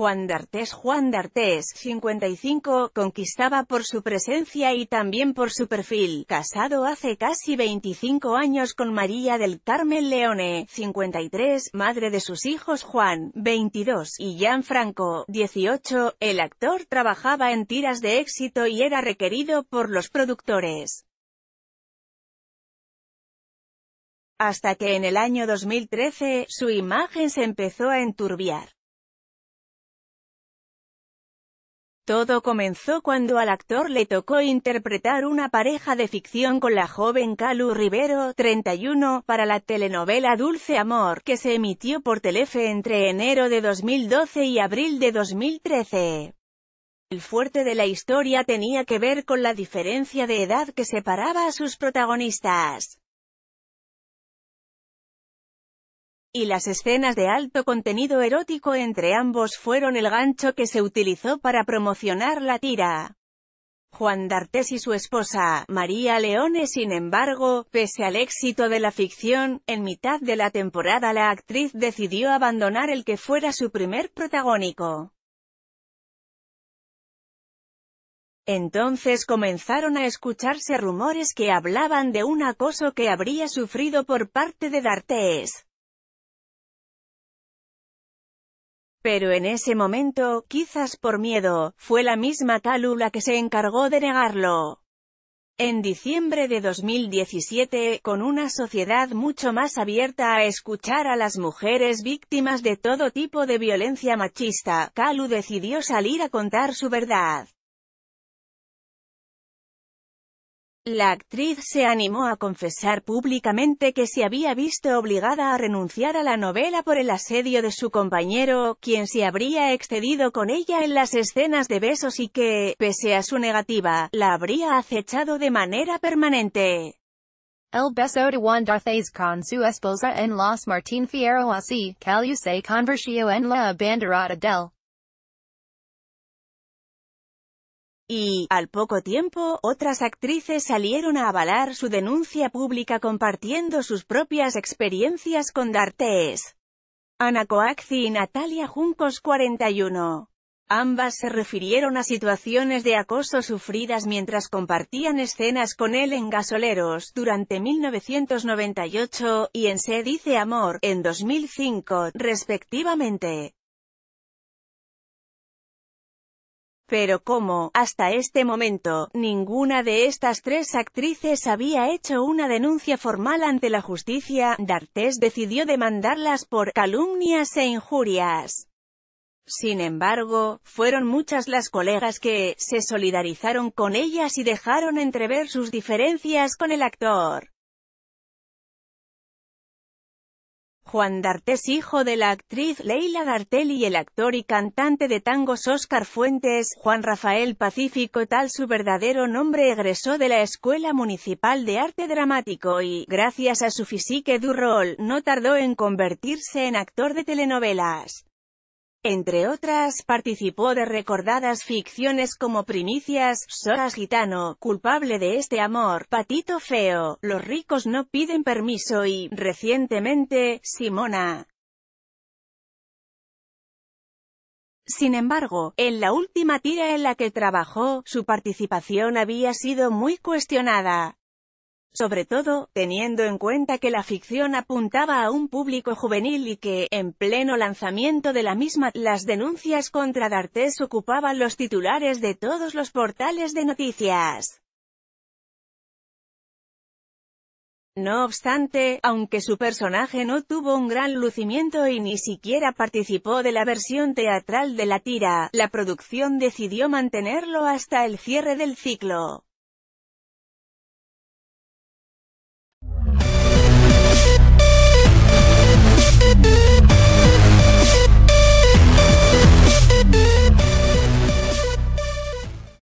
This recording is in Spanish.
Juan d'Artés Juan d'Artés, 55, conquistaba por su presencia y también por su perfil, casado hace casi 25 años con María del Carmen Leone, 53, madre de sus hijos Juan, 22, y Franco, 18, el actor trabajaba en tiras de éxito y era requerido por los productores. hasta que en el año 2013, su imagen se empezó a enturbiar. Todo comenzó cuando al actor le tocó interpretar una pareja de ficción con la joven Calu Rivero, 31, para la telenovela Dulce Amor, que se emitió por Telefe entre enero de 2012 y abril de 2013. El fuerte de la historia tenía que ver con la diferencia de edad que separaba a sus protagonistas. y las escenas de alto contenido erótico entre ambos fueron el gancho que se utilizó para promocionar la tira. Juan d'Artes y su esposa, María Leone sin embargo, pese al éxito de la ficción, en mitad de la temporada la actriz decidió abandonar el que fuera su primer protagónico. Entonces comenzaron a escucharse rumores que hablaban de un acoso que habría sufrido por parte de D'Artes. Pero en ese momento, quizás por miedo, fue la misma Calu la que se encargó de negarlo. En diciembre de 2017, con una sociedad mucho más abierta a escuchar a las mujeres víctimas de todo tipo de violencia machista, Calu decidió salir a contar su verdad. La actriz se animó a confesar públicamente que se había visto obligada a renunciar a la novela por el asedio de su compañero, quien se habría excedido con ella en las escenas de besos y que, pese a su negativa, la habría acechado de manera permanente. El beso de Juan con su esposa en Los Martín así, en la abanderada del y, al poco tiempo, otras actrices salieron a avalar su denuncia pública compartiendo sus propias experiencias con D'Artes. Ana Coaxi y Natalia Juncos 41. Ambas se refirieron a situaciones de acoso sufridas mientras compartían escenas con él en Gasoleros durante 1998 y en Se dice amor en 2005, respectivamente. Pero como, hasta este momento, ninguna de estas tres actrices había hecho una denuncia formal ante la justicia, D'Artes decidió demandarlas por calumnias e injurias. Sin embargo, fueron muchas las colegas que, se solidarizaron con ellas y dejaron entrever sus diferencias con el actor. Juan D'Artes hijo de la actriz Leila D'Artel y el actor y cantante de tangos Oscar Fuentes, Juan Rafael Pacífico tal su verdadero nombre egresó de la Escuela Municipal de Arte Dramático y, gracias a su physique du rol, no tardó en convertirse en actor de telenovelas. Entre otras, participó de recordadas ficciones como Primicias, Soras Gitano, Culpable de este amor, Patito Feo, Los ricos no piden permiso y, recientemente, Simona. Sin embargo, en la última tira en la que trabajó, su participación había sido muy cuestionada sobre todo, teniendo en cuenta que la ficción apuntaba a un público juvenil y que, en pleno lanzamiento de la misma, las denuncias contra D'Artes ocupaban los titulares de todos los portales de noticias. No obstante, aunque su personaje no tuvo un gran lucimiento y ni siquiera participó de la versión teatral de la tira, la producción decidió mantenerlo hasta el cierre del ciclo.